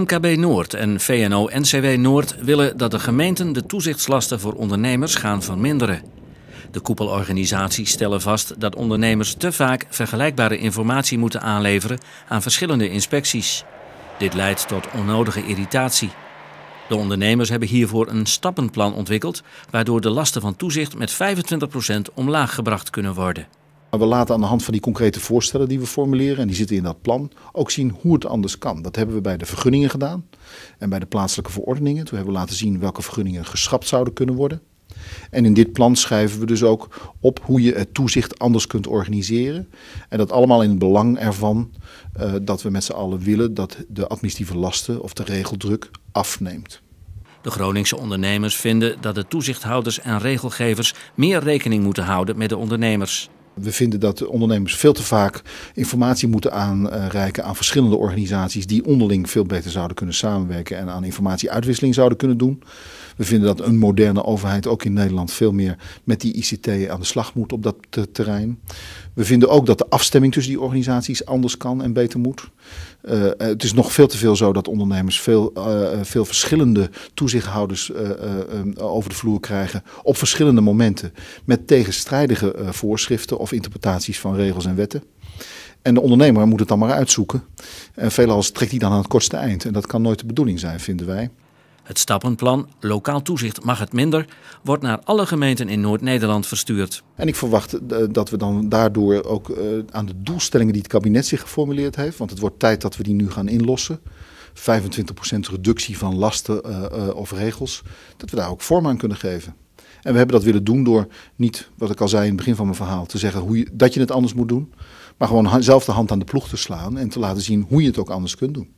MKB Noord en VNO-NCW Noord willen dat de gemeenten de toezichtslasten voor ondernemers gaan verminderen. De koepelorganisaties stellen vast dat ondernemers te vaak vergelijkbare informatie moeten aanleveren aan verschillende inspecties. Dit leidt tot onnodige irritatie. De ondernemers hebben hiervoor een stappenplan ontwikkeld, waardoor de lasten van toezicht met 25% omlaag gebracht kunnen worden. Maar we laten aan de hand van die concrete voorstellen die we formuleren, en die zitten in dat plan, ook zien hoe het anders kan. Dat hebben we bij de vergunningen gedaan en bij de plaatselijke verordeningen. Toen hebben we laten zien welke vergunningen geschrapt zouden kunnen worden. En in dit plan schrijven we dus ook op hoe je het toezicht anders kunt organiseren. En dat allemaal in het belang ervan eh, dat we met z'n allen willen dat de administratieve lasten of de regeldruk afneemt. De Groningse ondernemers vinden dat de toezichthouders en regelgevers meer rekening moeten houden met de ondernemers. We vinden dat ondernemers veel te vaak informatie moeten aanreiken aan verschillende organisaties die onderling veel beter zouden kunnen samenwerken en aan informatieuitwisseling zouden kunnen doen. We vinden dat een moderne overheid ook in Nederland veel meer met die ICT aan de slag moet op dat terrein. We vinden ook dat de afstemming tussen die organisaties anders kan en beter moet. Eh, eh, het is nog veel te veel zo dat ondernemers veel, eh, veel verschillende toezichthouders over de vloer krijgen op verschillende momenten met tegenstrijdige voorschriften of interpretaties van regels en wetten. En de ondernemer moet het dan maar uitzoeken. En veelal trekt hij dan aan het kortste eind. En dat kan nooit de bedoeling zijn, vinden wij. Het stappenplan Lokaal toezicht mag het minder wordt naar alle gemeenten in Noord-Nederland verstuurd. En ik verwacht eh, dat we dan daardoor ook eh, aan de doelstellingen die het kabinet zich geformuleerd heeft, want het wordt tijd dat we die nu gaan inlossen. 25% reductie van lasten eh, of regels, dat we daar ook vorm aan kunnen geven. En we hebben dat willen doen door niet, wat ik al zei in het begin van mijn verhaal, te zeggen hoe je, dat je het anders moet doen. Maar gewoon zelf de hand aan de ploeg te slaan en te laten zien hoe je het ook anders kunt doen.